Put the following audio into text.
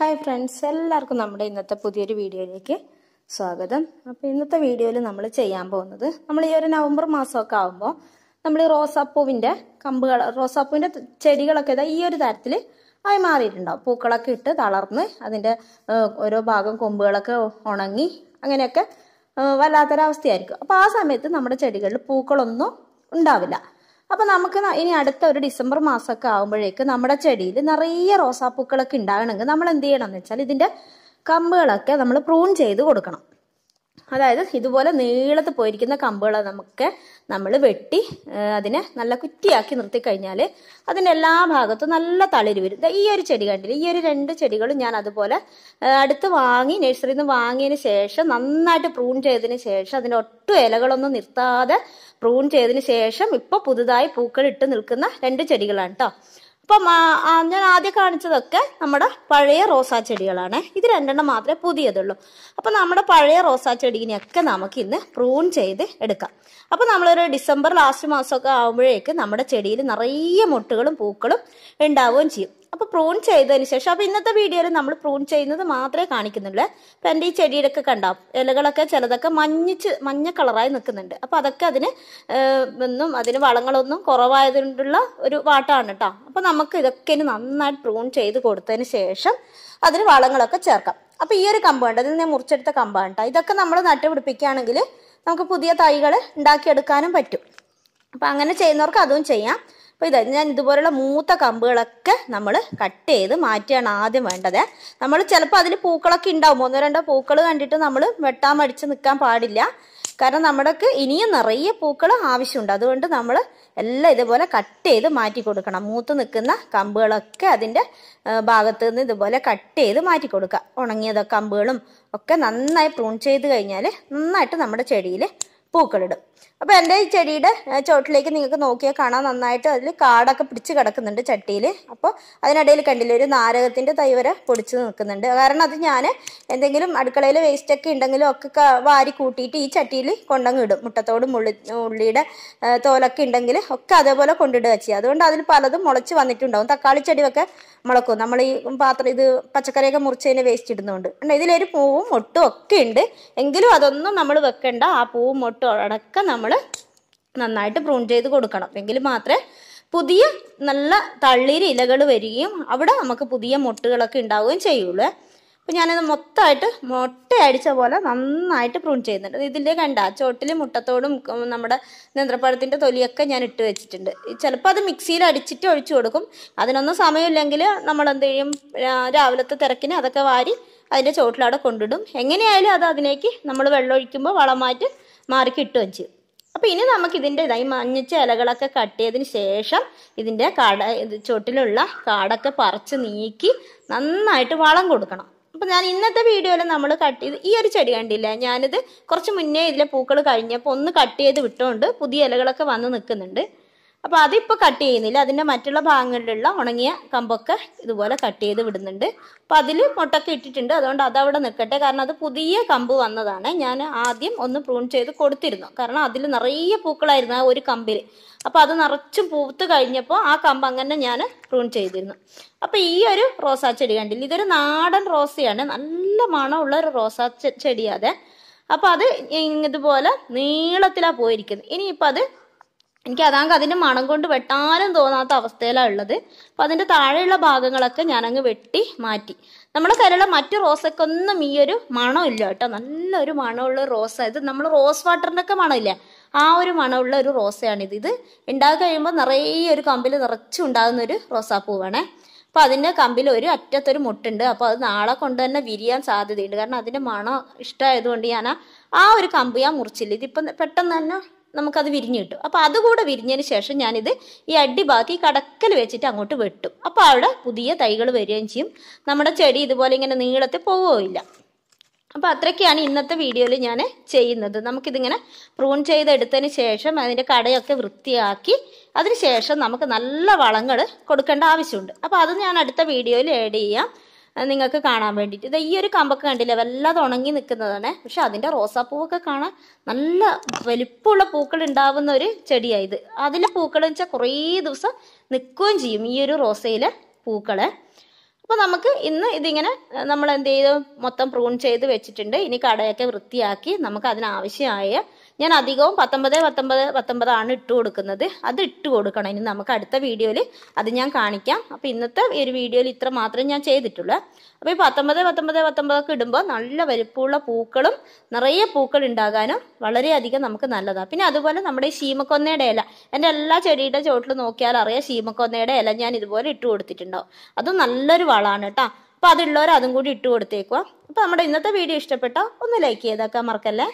hi friends എല്ലാവർക്കും നമ്മുടെ ഇന്നത്തെ പുതിയൊരു വീഡിയോയിലേക്ക് സ്വാഗതം അപ്പോൾ ഇന്നത്തെ വീഡിയോയിൽ നമ്മൾ ചെയ്യാൻ പോകുന്നത് നമ്മൾ ഈ ഒരു നവംബർ മാസമൊക്കെ ആകുമ്പോൾ നമ്മൾ റോസാപ്പൂവിൻ്റെ കമ്പുകൾ റോസാപ്പൂവിൻ്റെ ചെടികളൊക്കെ ഇതാ ഈ ഒരു തരത്തിൽ ആയി മാറിയിട്ടുണ്ടാവും പൂക്കളൊക്കെ ഇട്ട് തളർന്ന് അതിൻ്റെ ഓരോ ഭാഗം കൊമ്പുകളൊക്കെ ഉണങ്ങി അങ്ങനെയൊക്കെ വല്ലാത്തൊരവസ്ഥയായിരിക്കും അപ്പോൾ ആ സമയത്ത് നമ്മുടെ ചെടികളിൽ പൂക്കളൊന്നും ഉണ്ടാവില്ല അപ്പോൾ നമുക്ക് ഇനി അടുത്ത ഒരു ഡിസംബർ മാസമൊക്കെ ആകുമ്പോഴേക്ക് നമ്മുടെ ചെടിയിൽ നിറയെ റോസാപ്പൂക്കളൊക്കെ ഉണ്ടാകണമെങ്കിൽ നമ്മൾ എന്ത് ചെയ്യണം എന്ന് വെച്ചാൽ ഇതിന്റെ കമ്പുകളൊക്കെ നമ്മൾ പ്രൂൺ ചെയ്ത് കൊടുക്കണം അതായത് ഇതുപോലെ നീളത്ത് പോയിരിക്കുന്ന കമ്പുകളെ നമുക്ക് നമ്മൾ വെട്ടി അതിനെ നല്ല കുറ്റിയാക്കി നിർത്തിക്കഴിഞ്ഞാൽ അതിൻ്റെ എല്ലാ ഭാഗത്തും നല്ല തളിര് വരും ഈ ഒരു ചെടി കണ്ടില്ല ഈ ഒരു രണ്ട് ചെടികളും ഞാൻ അതുപോലെ അടുത്ത് വാങ്ങി നഴ്സറിയിൽ നിന്ന് വാങ്ങിയതിന് ശേഷം നന്നായിട്ട് പ്രൂൺ ചെയ്തതിന് ശേഷം അതിൻ്റെ ഒട്ടും ഇലകളൊന്നും നിർത്താതെ പ്രൂൺ ചെയ്തതിന് ശേഷം ഇപ്പോൾ പുതുതായി പൂക്കൾ ഇട്ട് നിൽക്കുന്ന രണ്ട് ചെടികളാണ് കേട്ടോ ഇപ്പം ഞാൻ ആദ്യം കാണിച്ചതൊക്കെ നമ്മുടെ പഴയ റോസാ ചെടികളാണ് ഇത് രണ്ടെണ്ണം മാത്രമേ പുതിയതുള്ളൂ അപ്പം നമ്മുടെ പഴയ റോസാ ചെടീനെയൊക്കെ നമുക്ക് ഇന്ന് പ്രൂൺ ചെയ്ത് എടുക്കാം അപ്പം നമ്മളൊരു ഡിസംബർ ലാസ്റ്റ് മാസമൊക്കെ ആകുമ്പോഴേക്ക് നമ്മുടെ ചെടിയിൽ നിറയെ മുട്ടുകളും പൂക്കളും ഉണ്ടാവുകയും ചെയ്യും അപ്പോൾ പ്രൂൺ ചെയ്തതിന് ശേഷം അപ്പോൾ ഇന്നത്തെ വീഡിയോയിൽ നമ്മൾ പ്രൂൺ ചെയ്യുന്നത് മാത്രമേ കാണിക്കുന്നുള്ളൂ അപ്പൊ എൻ്റെ ഈ ചെടിയിലൊക്കെ കണ്ടാ ഇലകളൊക്കെ ചിലതൊക്കെ മഞ്ഞിച്ച് മഞ്ഞ കളറായി നിൽക്കുന്നുണ്ട് അപ്പോൾ അതൊക്കെ അതിന് ഒന്നും അതിന് വളങ്ങളൊന്നും കുറവായതുകൊണ്ടുള്ള ഒരു വാട്ടാണ് കേട്ടോ അപ്പോൾ നമുക്ക് ഇതൊക്കെ നന്നായിട്ട് പ്രൂൺ ചെയ്ത് കൊടുത്തതിന് ശേഷം അതിന് വളങ്ങളൊക്കെ ചേർക്കാം അപ്പോൾ ഈ ഒരു കമ്പാണ്ട് അതിൽ ഞാൻ മുറിച്ചെടുത്ത കമ്പാണ്ട് ഇതൊക്കെ നമ്മൾ നട്ടുപിടിപ്പിക്കുകയാണെങ്കിൽ നമുക്ക് പുതിയ തൈകൾ ഉണ്ടാക്കിയെടുക്കാനും പറ്റും അപ്പോൾ അങ്ങനെ ചെയ്യുന്നവർക്ക് അതും ചെയ്യാം അപ്പോൾ ഇത് ഞാൻ ഇതുപോലുള്ള മൂത്ത കമ്പുകളൊക്കെ നമ്മൾ കട്ട് ചെയ്ത് മാറ്റിയാണ് ആദ്യം വേണ്ടത് നമ്മൾ ചിലപ്പോൾ അതിൽ പൂക്കളൊക്കെ ഉണ്ടാവും ഒന്നോ രണ്ടോ പൂക്കൾ കണ്ടിട്ട് നമ്മൾ വെട്ടാൻ മടിച്ച് നിൽക്കാൻ പാടില്ല കാരണം നമ്മുടെക്ക് ഇനിയും നിറയെ പൂക്കൾ ആവശ്യമുണ്ട് അതുകൊണ്ട് നമ്മൾ എല്ലാം ഇതുപോലെ കട്ട് ചെയ്ത് മാറ്റി കൊടുക്കണം മൂത്ത് നിൽക്കുന്ന കമ്പുകളൊക്കെ അതിൻ്റെ ഭാഗത്ത് നിന്ന് ഇതുപോലെ കട്ട് ചെയ്ത് മാറ്റി കൊടുക്കുക ഉണങ്ങിയതൊക്കെ കമ്പുകളും ഒക്കെ നന്നായി പ്രൂൺ ചെയ്ത് കഴിഞ്ഞാൽ നന്നായിട്ട് നമ്മുടെ ചെടിയിൽ പൂക്കളിടും അപ്പോൾ എൻ്റെ ഈ ചെടിയുടെ ചോട്ടിലേക്ക് നിങ്ങൾക്ക് നോക്കിയാൽ കാണാൻ നന്നായിട്ട് അതിൽ കാടൊക്കെ പിടിച്ച് കിടക്കുന്നുണ്ട് ചട്ടിയിൽ അപ്പോൾ അതിനിടയിൽ കണ്ടില്ല ഒരു നാരകത്തിൻ്റെ തൈ വരെ പൊടിച്ച് നിൽക്കുന്നുണ്ട് കാരണം അത് ഞാൻ എന്തെങ്കിലും അടുക്കളയിൽ ഒക്കെ ഉണ്ടെങ്കിലും ഒക്കെ വാരി കൂട്ടിയിട്ട് ഈ ചട്ടിയിൽ കൊണ്ടങ്ങ് ഇടും മുട്ടത്തോടും ഉള്ളി ഉള്ളിയുടെ തോലൊക്കെ ഉണ്ടെങ്കിൽ ഒക്കെ അതേപോലെ കൊണ്ടിടുക ചെയ്യുക അതുകൊണ്ട് അതിൽ പലതും മുളച്ച് വന്നിട്ടുണ്ടാവും തക്കാളി ചെടിയൊക്കെ മുളക്കും നമ്മൾ ഈ പാത്രം ഇത് പച്ചക്കറിയൊക്കെ മുറിച്ചതിന് വേസ്റ്റ് ഇടുന്നുണ്ട് ഇതിലൊരു പൂവും മൊട്ടും ഒക്കെ ഉണ്ട് എങ്കിലും അതൊന്നും നമ്മൾ വെക്കണ്ട ആ പൂവും മൊട്ടും മുട്ടോടക്കം നമ്മൾ നന്നായിട്ട് പ്രൂൺ ചെയ്ത് കൊടുക്കണം എങ്കിൽ മാത്രമേ പുതിയ നല്ല തള്ളിരി ഇലകൾ വരികയും അവിടെ നമുക്ക് പുതിയ മുട്ടുകളൊക്കെ ഉണ്ടാവുകയും ചെയ്യുള്ളൂ അപ്പോൾ ഞാനത് മൊത്തമായിട്ട് മുട്ട അടിച്ച പോലെ നന്നായിട്ട് പ്രൂൺ ചെയ്യുന്നുണ്ട് ഇതിൻ്റെ കണ്ട ചോട്ടിൽ മുട്ടത്തോടും നമ്മുടെ നേന്ത്രപ്പഴത്തിൻ്റെ തൊലിയൊക്കെ ഞാൻ ഇട്ട് വെച്ചിട്ടുണ്ട് ചിലപ്പോൾ അത് മിക്സിയിൽ അടിച്ചിട്ട് ഒഴിച്ചു കൊടുക്കും അതിനൊന്നും സമയമില്ലെങ്കിൽ നമ്മൾ എന്ത് ചെയ്യും രാവിലത്തെ തിരക്കിന് അതൊക്കെ വാരി അതിൻ്റെ ചോട്ടിലവിടെ കൊണ്ടിടും എങ്ങനെയായാലും അത് അതിലേക്ക് നമ്മൾ വെള്ളം ഒഴിക്കുമ്പോൾ വളം മാറ്റി മാറി കിട്ടുകയും ചെയ്യും അപ്പോൾ ഇനി നമുക്ക് ഇതിൻ്റെ ഇതായി മഞ്ഞച്ച ഇലകളൊക്കെ കട്ട് ചെയ്തതിന് ശേഷം ഇതിൻ്റെ കാട ചുവട്ടിലുള്ള കാടൊക്കെ പറിച്ച് നീക്കി നന്നായിട്ട് വളം കൊടുക്കണം അപ്പോൾ ഞാൻ ഇന്നത്തെ വീഡിയോയിൽ നമ്മൾ കട്ട് ചെയ്ത് ഈ ഒരു ചെടി കണ്ടില്ല ഞാനിത് കുറച്ച് മുന്നേ ഇതിലെ പൂക്കൾ കഴിഞ്ഞപ്പോൾ ഒന്ന് കട്ട് ചെയ്ത് വിട്ടുകൊണ്ട് പുതിയ ഇലകളൊക്കെ വന്ന് നിൽക്കുന്നുണ്ട് അപ്പോൾ അതിപ്പോൾ കട്ട് ചെയ്യുന്നില്ല അതിൻ്റെ മറ്റുള്ള ഭാഗങ്ങളിലുള്ള ഉണങ്ങിയ കമ്പൊക്കെ ഇതുപോലെ കട്ട് ചെയ്ത് വിടുന്നുണ്ട് അപ്പോൾ അതിൽ മുട്ടൊക്കെ ഇട്ടിട്ടുണ്ട് അതുകൊണ്ട് അതവിടെ നിൽക്കട്ടെ കാരണം അത് പുതിയ കമ്പ് വന്നതാണ് ഞാൻ ആദ്യം ഒന്ന് പ്രൂൺ ചെയ്ത് കൊടുത്തിരുന്നു കാരണം അതിൽ നിറയെ പൂക്കളായിരുന്നു ആ ഒരു കമ്പിൽ അപ്പോൾ അത് നിറച്ചും പൂത്ത് കഴിഞ്ഞപ്പോൾ ആ കമ്പ് അങ്ങനെ ഞാൻ പ്രൂൺ ചെയ്തിരുന്നു അപ്പോൾ ഈ ഒരു റോസാ ചെടി കണ്ടില്ല ഇതൊരു നാടൻ റോസയാണ് നല്ല മണമുള്ള ഒരു റോസാ ചെടിയാതെ അപ്പോൾ അത് ഇതുപോലെ നീളത്തിലാണ് പോയിരിക്കുന്നത് ഇനിയിപ്പോൾ അത് എനിക്ക് അതാങ്ക അതിന്റെ മണം കൊണ്ട് വെട്ടാനും തോന്നാത്ത അവസ്ഥയിലാണ് ഉള്ളത് അപ്പോൾ അതിൻ്റെ താഴെയുള്ള ഭാഗങ്ങളൊക്കെ ഞാനങ്ങ് വെട്ടി മാറ്റി നമ്മുടെ കയ്യിലുള്ള മറ്റു റോസൊക്കെ ഒന്നും ഈ ഒരു മണമില്ല കേട്ടോ നല്ലൊരു മണമുള്ള റോസ ഇത് നമ്മൾ റോസ് വാട്ടറിനൊക്കെ മണമില്ല ആ ഒരു മണമുള്ള ഒരു റോസയാണിത് ഇത് ഉണ്ടാക്കി കഴിയുമ്പോൾ നിറയെ ഒരു കമ്പിൽ നിറച്ച് ഉണ്ടാകുന്ന ഒരു റോസാപ്പൂവാണേ അപ്പോൾ അതിൻ്റെ കമ്പിൽ ഒരു അറ്റത്തൊരു മുട്ടുണ്ട് അപ്പോൾ അത് നാളെ കൊണ്ട് തന്നെ വിരിയാൻ സാധ്യതയുണ്ട് കാരണം അതിൻ്റെ മണം ഇഷ്ടമായതുകൊണ്ട് ഞാൻ ആ ഒരു കമ്പ് ഞാൻ മുറിച്ചില്ല ഇതിപ്പം പെട്ടെന്ന് തന്നെ നമുക്കത് വിരിഞ്ഞ് കിട്ടും അപ്പോൾ അതുകൂടെ വിരിഞ്ഞതിന് ശേഷം ഞാനിത് ഈ അടി ബാക്കി കടക്കൽ വെച്ചിട്ട് അങ്ങോട്ട് വെട്ടും അപ്പോൾ അവിടെ പുതിയ തൈകൾ വരികയും ചെയ്യും നമ്മുടെ ചെടി ഇതുപോലെ ഇങ്ങനെ നീളത്തിൽ പോവുകയില്ല അപ്പോൾ അത്രയ്ക്കാണ് ഇന്നത്തെ വീഡിയോയിൽ ഞാൻ ചെയ്യുന്നത് നമുക്കിതിങ്ങനെ പ്രൂൺ ചെയ്തെടുത്തതിന് ശേഷം അതിൻ്റെ കടയൊക്കെ വൃത്തിയാക്കി അതിന് ശേഷം നമുക്ക് നല്ല വളങ്ങൾ കൊടുക്കേണ്ട ആവശ്യമുണ്ട് അപ്പോൾ അത് ഞാൻ അടുത്ത വീഡിയോയിൽ ആഡ് ചെയ്യാം നിങ്ങൾക്ക് കാണാൻ വേണ്ടിയിട്ട് ഇത് ഈ ഒരു കമ്പൊക്കെ കണ്ടില്ല വല്ലാതെ ഉണങ്ങി നിൽക്കുന്നതാണ് പക്ഷെ അതിൻ്റെ റോസാപ്പൂവൊക്കെ കാണാൻ നല്ല വലിപ്പമുള്ള പൂക്കൾ ഉണ്ടാവുന്ന ഒരു ചെടിയായത് അതിലെ അതിൽ പൂക്കൾ വെച്ചാൽ കുറേ ദിവസം നിൽക്കുകയും ചെയ്യും ഈ ഒരു റോസയിലെ പൂക്കൾ അപ്പോൾ നമുക്ക് ഇന്ന് ഇതിങ്ങനെ നമ്മൾ എന്ത് ചെയ്തു മൊത്തം പ്രൂൺ ചെയ്ത് വെച്ചിട്ടുണ്ട് ഇനി കടയൊക്കെ വൃത്തിയാക്കി നമുക്ക് അതിനാവശ്യമായ ഞാൻ അധികവും പത്തൊമ്പത് പത്തൊമ്പത് പത്തൊമ്പതാണ് ഇട്ട് കൊടുക്കുന്നത് അത് ഇട്ട് കൊടുക്കണം ഇനി നമുക്ക് അടുത്ത വീഡിയോയിൽ അത് ഞാൻ കാണിക്കാം അപ്പോൾ ഇന്നത്തെ ഒരു വീഡിയോയിൽ ഇത്ര മാത്രം ഞാൻ ചെയ്തിട്ടുള്ളൂ അപ്പോൾ ഈ പത്തൊമ്പത് പത്തൊമ്പത് പത്തൊമ്പതൊക്കെ ഇടുമ്പോൾ നല്ല വലുപ്പമുള്ള പൂക്കളും നിറയെ പൂക്കൾ ഉണ്ടാകാനും വളരെയധികം നമുക്ക് നല്ലതാണ് പിന്നെ അതുപോലെ നമ്മുടെ ഈ ശീമക്കൊന്നയുടെ ഇല എൻ്റെ എല്ലാ ചെടിയുടെ ചോട്ടിൽ നോക്കിയാൽ അറിയാം ശീമക്കൊന്നയുടെ ഇല ഞാൻ ഇതുപോലെ ഇട്ട് കൊടുത്തിട്ടുണ്ടാവും അതും നല്ലൊരു വളമാണ് കേട്ടോ അപ്പോൾ അതുള്ളവർ അതും കൂടി ഇട്ട് കൊടുത്തേക്കുക അപ്പോൾ നമ്മുടെ ഇന്നത്തെ വീഡിയോ ഇഷ്ടപ്പെട്ടോ ഒന്ന് ലൈക്ക് ചെയ്തേക്കാൻ മറക്കല്ലേ